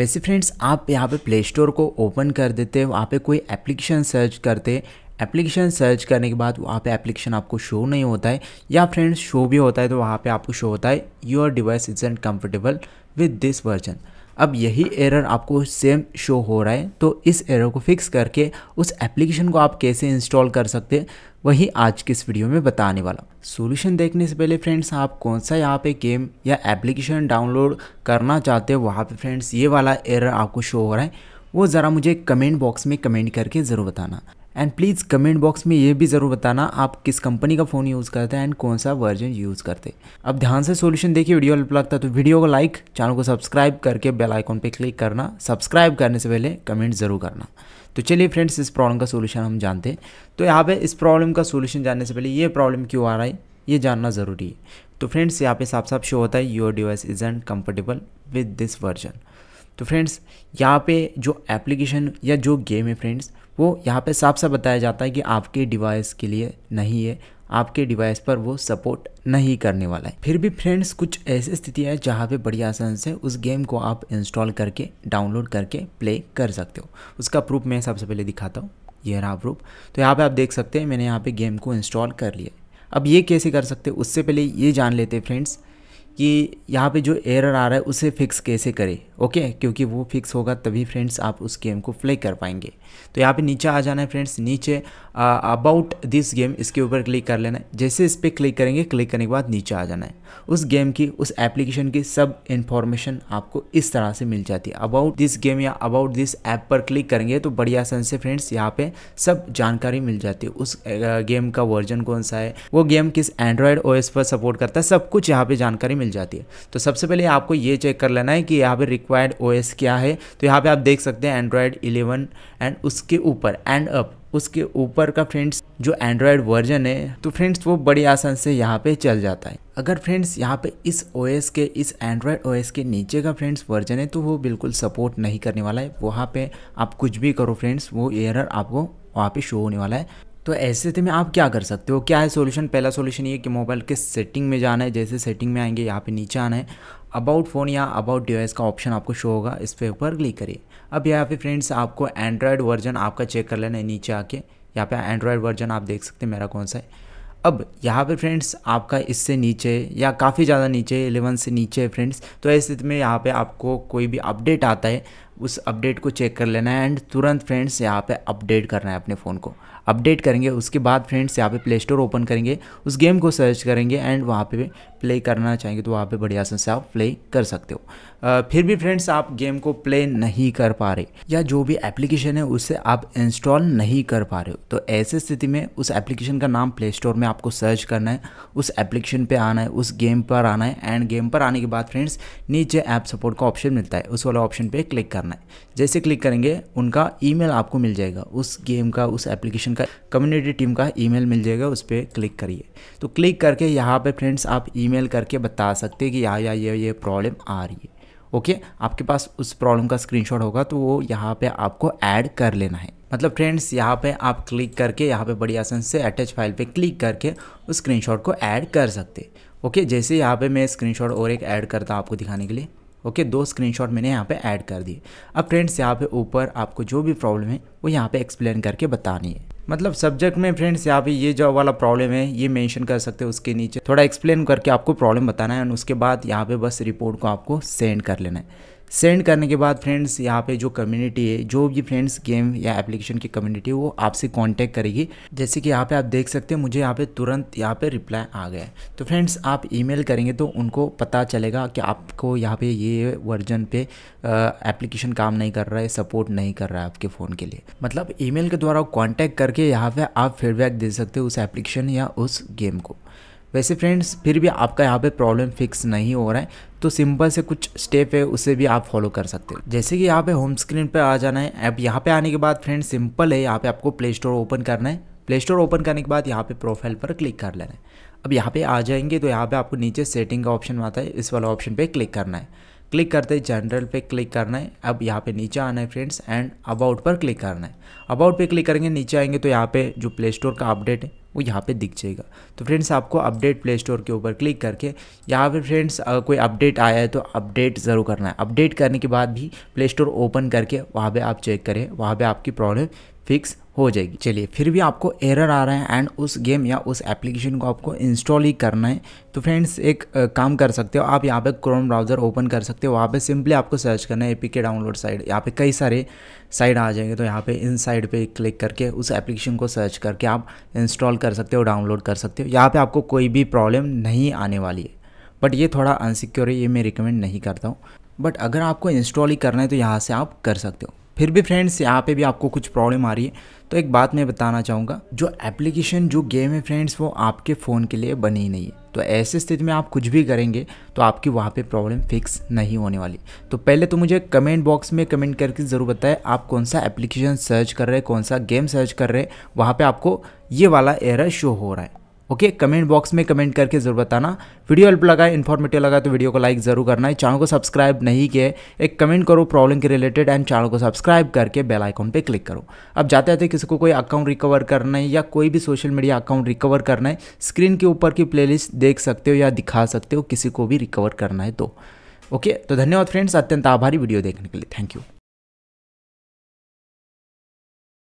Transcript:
वैसे फ्रेंड्स आप यहाँ पे प्ले स्टोर को ओपन कर देते वहाँ पे कोई एप्लीकेशन सर्च करते एप्लीकेशन सर्च करने के बाद वहाँ पे एप्लीकेशन आपको शो नहीं होता है या फ्रेंड्स शो भी होता है तो वहाँ पे आपको शो होता है your device is and comfortable with this version अब यही एरर आपको सेम शो हो रहा है तो इस एरर को फिक्स करके उस एप्लीकेशन को आप कैसे इंस्टॉल कर सकते हैं वही आज के इस वीडियो में बताने वाला सॉल्यूशन देखने से पहले फ्रेंड्स आप कौन सा यहाँ पे गेम या एप्लीकेशन डाउनलोड करना चाहते हो वहाँ पे फ्रेंड्स ये वाला एरर आपको शो हो रहा है वो ज़रा मुझे कमेंट बॉक्स में कमेंट करके ज़रूर बताना एंड प्लीज़ कमेंट बॉक्स में ये भी ज़रूर बताना आप किस कंपनी का फ़ोन यूज़ करते हैं एंड कौन सा वर्जन यूज़ करते हैं अब ध्यान से सॉल्यूशन देखिए वीडियो अल्प लगता है तो वीडियो को लाइक चैनल को सब्सक्राइब करके बेल आइकॉन पे क्लिक करना सब्सक्राइब करने से पहले कमेंट ज़रूर करना तो चलिए फ्रेंड्स इस प्रॉब्लम का सोल्यूशन हम जानते हैं तो यहाँ पर इस प्रॉब्लम का सोल्यूशन जानने से पहले ये प्रॉब्लम क्यों आ रहा है ये जानना ज़रूरी है तो फ्रेंड्स यहाँ पे साफ साफ शो होता है your device is and comfortable with this version तो फ्रेंड्स यहाँ पे जो एप्लीकेशन या जो गेम है फ्रेंड्स वो यहाँ पे साफ साफ बताया जाता है कि आपके डिवाइस के लिए नहीं है आपके डिवाइस पर वो सपोर्ट नहीं करने वाला है फिर भी फ्रेंड्स कुछ ऐसी स्थिति है जहाँ पे बड़ी आसान से उस गेम को आप इंस्टॉल करके डाउनलोड करके प्ले कर सकते हो उसका प्रूफ मैं सबसे पहले दिखाता हूँ ये रहा प्रूफ तो यहाँ पे आप देख सकते हैं मैंने यहाँ पे गेम को इंस्टॉल कर लिया अब ये कैसे कर सकते हो उससे पहले ये जान लेते फ्रेंड्स कि यहाँ पे जो एरर आ रहा है उसे फिक्स कैसे करें ओके क्योंकि वो फिक्स होगा तभी फ्रेंड्स आप उस गेम को प्ले कर पाएंगे तो यहाँ पे नीचे आ जाना है फ्रेंड्स नीचे अबाउट दिस गेम इसके ऊपर क्लिक कर लेना है जैसे इस पर क्लिक करेंगे क्लिक करने के बाद नीचे आ जाना है उस गेम की उस एप्लीकेशन की सब इन्फॉर्मेशन आपको इस तरह से मिल जाती है अबाउट दिस गेम या अबाउट दिस ऐप पर क्लिक करेंगे तो बढ़िया सन से फ्रेंड्स यहाँ पे सब जानकारी मिल जाती है उस गेम का वर्जन कौन सा है वो गेम किस एंड्रॉयड ओ पर सपोर्ट करता है सब कुछ यहाँ पर जानकारी मिल मिल जाती है तो सबसे पहले आपको ये चेक कर लेना है कि यहाँ पे रिक्वायर्ड ओएस क्या है तो यहाँ पे आप देख सकते हैं एंड्रॉयड 11 एंड उसके ऊपर एंड अप उसके ऊपर का फ्रेंड्स जो एंड्रॉयड वर्जन है तो फ्रेंड्स वो बड़ी आसान से यहाँ पे चल जाता है अगर फ्रेंड्स यहाँ पे इस ओएस के इस एंड्रॉयड ओएस के नीचे का फ्रेंड्स वर्जन है तो वो बिल्कुल सपोर्ट नहीं करने वाला है वहाँ पे आप कुछ भी करो फ्रेंड्स वो एरर आपको वहाँ पे शो होने वाला है तो ऐसे स्थिति में आप क्या कर सकते हो क्या है सॉल्यूशन पहला सॉल्यूशन ये कि मोबाइल के सेटिंग में जाना है जैसे सेटिंग में आएंगे यहाँ पे नीचे आना है अबाउट फ़ोन या अबाउट डिवाइस का ऑप्शन आपको शो होगा इस पर ऊपर क्लिक करिए अब यहाँ पे फ्रेंड्स आपको एंड्रॉयड वर्जन आपका चेक कर लेना है नीचे आके यहाँ पे एंड्रॉयड वर्जन आप देख सकते हैं मेरा कौन सा है अब यहाँ पे फ्रेंड्स आपका इससे नीचे या काफ़ी ज़्यादा नीचे एलेवन से नीचे है फ्रेंड्स तो ऐसी स्थिति में यहाँ पे आपको कोई भी अपडेट आता है उस अपडेट को चेक कर लेना है एंड तुरंत फ्रेंड्स यहाँ पे अपडेट करना है अपने फ़ोन को अपडेट करेंगे उसके बाद फ्रेंड्स यहाँ पे प्ले स्टोर ओपन करेंगे उस गेम को सर्च करेंगे एंड वहाँ पे प्ले करना चाहेंगे तो वहाँ पे बढ़िया से आप प्ले कर सकते हो फिर भी फ्रेंड्स आप गेम को प्ले नहीं कर पा रहे या जो भी एप्लीकेशन है उसे आप इंस्टॉल नहीं कर पा रहे हो तो ऐसे स्थिति में उस एप्लीकेशन का नाम प्ले स्टोर में आपको सर्च करना है उस एप्लीकेशन पर आना है उस गेम पर आना है एंड गेम पर आने के बाद फ्रेंड्स नीचे ऐप सपोर्ट का ऑप्शन मिलता है उस वाला ऑप्शन पर क्लिक करना है करना है जैसे क्लिक करेंगे उनका ईमेल आपको मिल जाएगा उस गेम का उस एप्लीकेशन का कम्युनिटी टीम का ईमेल मिल जाएगा उस पर क्लिक करिए तो क्लिक करके यहाँ पे फ्रेंड्स आप ईमेल करके बता सकते हैं कि यहाँ या ये ये प्रॉब्लम आ रही है ओके आपके पास उस प्रॉब्लम का स्क्रीन होगा तो वो यहाँ पर आपको ऐड कर लेना है मतलब फ्रेंड्स यहाँ पे आप क्लिक करके यहाँ पे बड़ी आसान से अटैच फाइल पे क्लिक करके उस स्क्रीनशॉट को ऐड कर सकते ओके जैसे यहाँ पे मैं स्क्रीनशॉट और एक ऐड करता हूँ आपको दिखाने के लिए ओके दो स्क्रीनशॉट मैंने यहाँ पे ऐड कर दिए अब फ्रेंड्स यहाँ पे ऊपर आपको जो भी प्रॉब्लम है वो यहाँ पे एक्सप्लेन करके बतानी है मतलब सब्जेक्ट में फ्रेंड्स यहाँ पे ये जो वाला प्रॉब्लम है ये मेंशन कर सकते हैं उसके नीचे थोड़ा एक्सप्लेन करके आपको प्रॉब्लम बताना है और उसके बाद यहाँ पे बस रिपोर्ट को आपको सेंड कर लेना है सेंड करने के बाद फ्रेंड्स यहाँ पे जो कम्युनिटी है जो भी फ्रेंड्स गेम या एप्लीकेशन की कम्युनिटी है वो आपसे कांटेक्ट करेगी जैसे कि यहाँ पे आप देख सकते हैं मुझे यहाँ पे तुरंत यहाँ पे रिप्लाई आ गया तो फ्रेंड्स आप ईमेल करेंगे तो उनको पता चलेगा कि आपको यहाँ पे ये वर्जन पे एप्लीकेशन काम नहीं कर रहा है सपोर्ट नहीं कर रहा है आपके फ़ोन के लिए मतलब ई के द्वारा कॉन्टैक्ट करके यहाँ पर आप फीडबैक दे सकते हो उस एप्लीकेशन या उस गेम को वैसे फ्रेंड्स फिर भी आपका यहाँ पे प्रॉब्लम फिक्स नहीं हो रहा है तो सिंपल से कुछ स्टेप है उसे भी आप फॉलो कर सकते हो जैसे कि यहाँ पे होम स्क्रीन पे आ जाना है अब यहाँ पे आने के बाद फ्रेंड्स सिंपल है यहाँ पे आपको प्ले स्टोर ओपन करना है प्ले स्टोर ओपन करने के बाद यहाँ पे प्रोफाइल पर क्लिक कर लेना है अब यहाँ पे आ जाएंगे तो यहाँ पे आपको नीचे सेटिंग का ऑप्शन आता है इस वाला ऑप्शन पे क्लिक करना है क्लिक करते हैं जनरल पे क्लिक करना है अब यहाँ पे नीचे आना है फ्रेंड्स एंड अबाउट पर क्लिक करना है अबाउट पे क्लिक करेंगे नीचे आएंगे तो यहाँ पे जो प्ले स्टोर का अपडेट है वो यहाँ पे दिख जाएगा तो फ्रेंड्स आपको अपडेट प्ले स्टोर के ऊपर क्लिक करके यहाँ पे फ्रेंड्स अगर कोई अपडेट आया है तो अपडेट ज़रूर करना है अपडेट करने के बाद भी प्ले स्टोर ओपन करके वहाँ पर आप चेक करें वहाँ पर आपकी प्रॉब्लम फिक्स हो जाएगी चलिए फिर भी आपको एरर आ रहा है एंड उस गेम या उस एप्लीकेशन को आपको इंस्टॉल ही करना है तो फ्रेंड्स एक काम कर सकते हो आप यहाँ पे क्रोम ब्राउज़र ओपन कर सकते हो वहाँ पे सिंपली आपको सर्च करना है एपी के डाउनलोड साइड यहाँ पे कई सारे साइड आ जाएंगे तो यहाँ पे इन साइड पे क्लिक करके उस एप्लीकेशन को सर्च करके आप इंस्टॉल कर सकते हो डाउनलोड कर सकते हो यहाँ पर आपको कोई भी प्रॉब्लम नहीं आने वाली है बट ये थोड़ा अनसिक्योर है ये मैं रिकमेंड नहीं करता हूँ बट अगर आपको इंस्टॉल ही करना है तो यहाँ से आप कर सकते हो फिर भी फ्रेंड्स यहाँ पे भी आपको कुछ प्रॉब्लम आ रही है तो एक बात मैं बताना चाहूँगा जो एप्लीकेशन जो गेम है फ्रेंड्स वो आपके फ़ोन के लिए बनी ही नहीं है तो ऐसे स्थिति में आप कुछ भी करेंगे तो आपकी वहाँ पे प्रॉब्लम फिक्स नहीं होने वाली तो पहले तो मुझे कमेंट बॉक्स में कमेंट करके ज़रूर बताएं आप कौन सा एप्लीकेशन सर्च कर रहे हैं कौन सा गेम सर्च कर रहे हैं वहाँ पर आपको ये वाला एरर शो हो रहा है ओके कमेंट बॉक्स में कमेंट करके जरूर बताना वीडियो हेल्प लगा इन्फॉर्मेटिव लगा तो वीडियो को लाइक जरूर करना है चैनल को सब्सक्राइब नहीं किए एक कमेंट करो प्रॉब्लम के रिलेटेड एंड चैनल को सब्सक्राइब करके बेल आइकॉन पे क्लिक करो अब जाते जाते किसी को कोई अकाउंट रिकवर करना है या कोई भी सोशल मीडिया अकाउंट रिकवर करना है स्क्रीन के ऊपर की प्लेलिस्ट देख सकते हो या दिखा सकते हो किसी को भी रिकवर करना है तो ओके तो धन्यवाद फ्रेंड्स अत्यंत आभारी वीडियो देखने के लिए थैंक यू